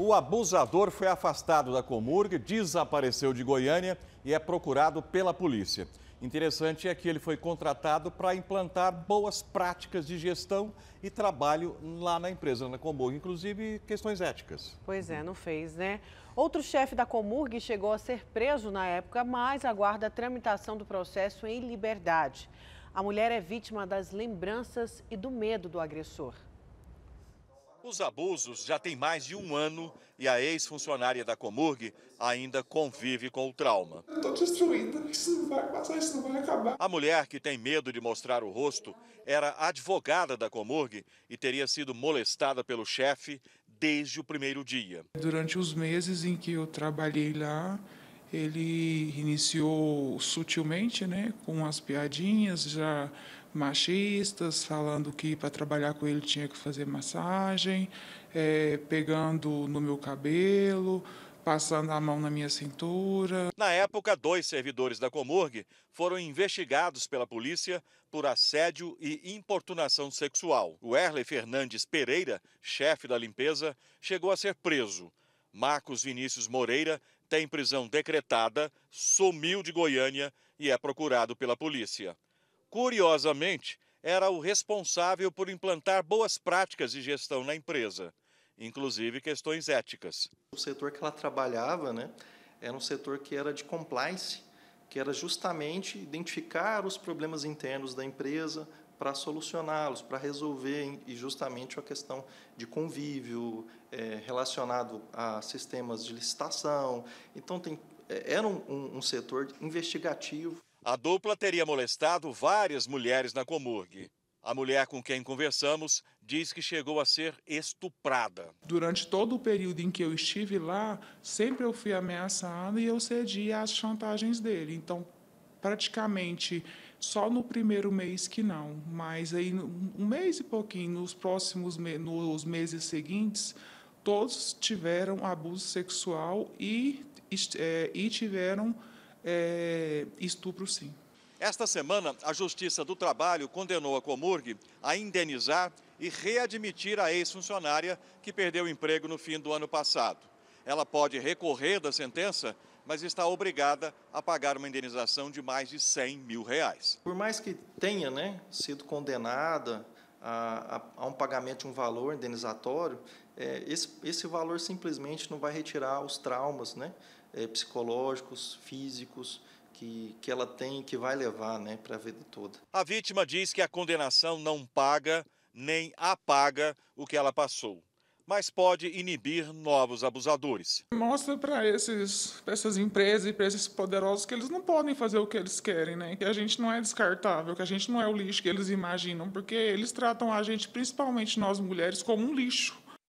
O abusador foi afastado da Comurg, desapareceu de Goiânia e é procurado pela polícia. Interessante é que ele foi contratado para implantar boas práticas de gestão e trabalho lá na empresa, na Comurg, inclusive questões éticas. Pois é, não fez, né? Outro chefe da Comurg chegou a ser preso na época, mas aguarda a tramitação do processo em liberdade. A mulher é vítima das lembranças e do medo do agressor. Os abusos já têm mais de um ano e a ex-funcionária da Comurg ainda convive com o trauma. Estou destruída, isso não vai passar, isso não vai acabar. A mulher que tem medo de mostrar o rosto era advogada da Comurg e teria sido molestada pelo chefe desde o primeiro dia. Durante os meses em que eu trabalhei lá, ele iniciou sutilmente, né, com as piadinhas, já machistas, falando que para trabalhar com ele tinha que fazer massagem, é, pegando no meu cabelo, passando a mão na minha cintura. Na época, dois servidores da Comurg foram investigados pela polícia por assédio e importunação sexual. O Erle Fernandes Pereira, chefe da limpeza, chegou a ser preso. Marcos Vinícius Moreira tem prisão decretada, sumiu de Goiânia e é procurado pela polícia. Curiosamente, era o responsável por implantar boas práticas de gestão na empresa, inclusive questões éticas. O setor que ela trabalhava né, era um setor que era de compliance, que era justamente identificar os problemas internos da empresa para solucioná-los, para resolver e justamente a questão de convívio é, relacionado a sistemas de licitação. Então tem, eh, era um, um setor investigativo. A dupla teria molestado várias mulheres na Comurg. A mulher com quem conversamos diz que chegou a ser estuprada. Durante todo o período em que eu estive lá, sempre eu fui ameaçada e eu cedi às chantagens dele. Então, praticamente só no primeiro mês que não, mas aí um mês e pouquinho, nos próximos nos meses seguintes, todos tiveram abuso sexual e, é, e tiveram é, estupro sim. Esta semana, a Justiça do Trabalho condenou a Comurg a indenizar e readmitir a ex-funcionária que perdeu o emprego no fim do ano passado. Ela pode recorrer da sentença, mas está obrigada a pagar uma indenização de mais de 100 mil reais. Por mais que tenha né, sido condenada a, a, um pagamento de um valor indenizatório, é, esse, esse valor simplesmente não vai retirar os traumas né, é, psicológicos, físicos, que, que ela tem que vai levar né, para a vida toda. A vítima diz que a condenação não paga nem apaga o que ela passou mas pode inibir novos abusadores. Mostra para essas empresas e para esses poderosos que eles não podem fazer o que eles querem, né? Que a gente não é descartável, que a gente não é o lixo que eles imaginam, porque eles tratam a gente, principalmente nós mulheres, como um lixo.